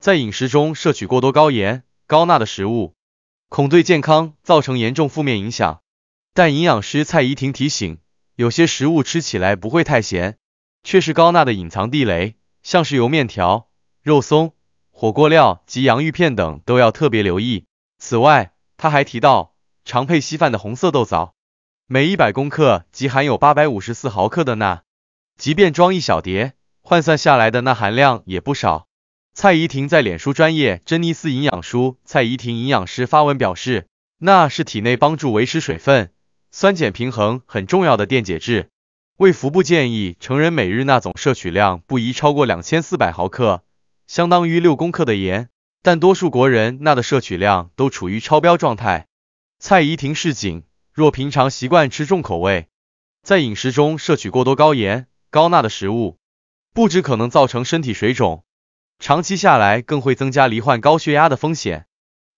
在饮食中摄取过多高盐、高钠的食物，恐对健康造成严重负面影响。但营养师蔡怡婷提醒，有些食物吃起来不会太咸，却是高钠的隐藏地雷，像是油面条、肉松、火锅料及洋芋片等都要特别留意。此外，他还提到，常配稀饭的红色豆枣，每一百克即含有八百五十四毫克的钠，即便装一小碟，换算下来的钠含量也不少。蔡依婷在脸书专业《珍妮丝营养书》蔡依婷营养师发文表示，钠是体内帮助维持水分、酸碱平衡很重要的电解质。为福部建议成人每日钠总摄取量不宜超过两千四百毫克，相当于六公克的盐。但多数国人钠的摄取量都处于超标状态。蔡依婷示警，若平常习惯吃重口味，在饮食中摄取过多高盐、高钠的食物，不止可能造成身体水肿。长期下来，更会增加罹患高血压的风险，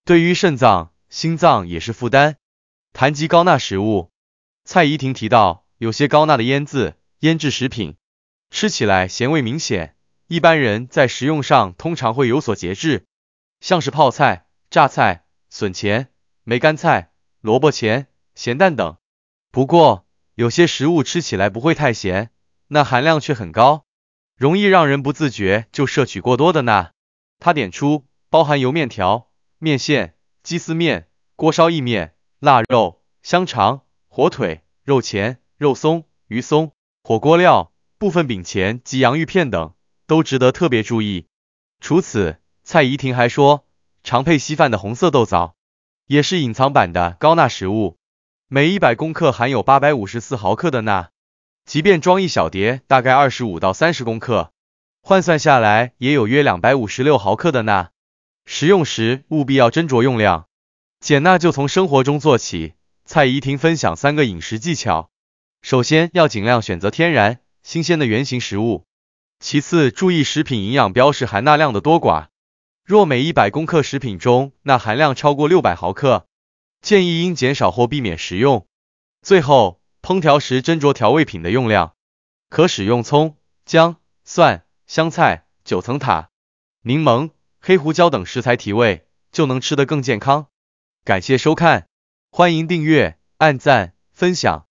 对于肾脏、心脏也是负担。谈及高钠食物，蔡依婷提到，有些高钠的腌制、腌制食品，吃起来咸味明显，一般人在食用上通常会有所节制，像是泡菜、榨菜、笋钱、梅干菜、萝卜钱、咸蛋等。不过，有些食物吃起来不会太咸，钠含量却很高。容易让人不自觉就摄取过多的钠。他点出，包含油面条、面线、鸡丝面、锅烧意面、腊肉、香肠、火腿、肉钳、肉松、鱼松、火锅料、部分饼乾及洋芋片等，都值得特别注意。除此，蔡依婷还说，常配稀饭的红色豆枣，也是隐藏版的高钠食物，每一百公克含有八百五十四毫克的钠。即便装一小碟，大概二十五到三十克，换算下来也有约两百五十六毫克的钠。食用时务必要斟酌用量。减钠就从生活中做起。蔡怡婷分享三个饮食技巧：首先，要尽量选择天然、新鲜的原型食物；其次，注意食品营养标识含钠量的多寡，若每一百克食品中钠含量超过六百毫克，建议应减少或避免食用。最后。烹调时斟酌调味品的用量，可使用葱、姜、蒜、香菜、九层塔、柠檬、黑胡椒等食材提味，就能吃得更健康。感谢收看，欢迎订阅、按赞、分享。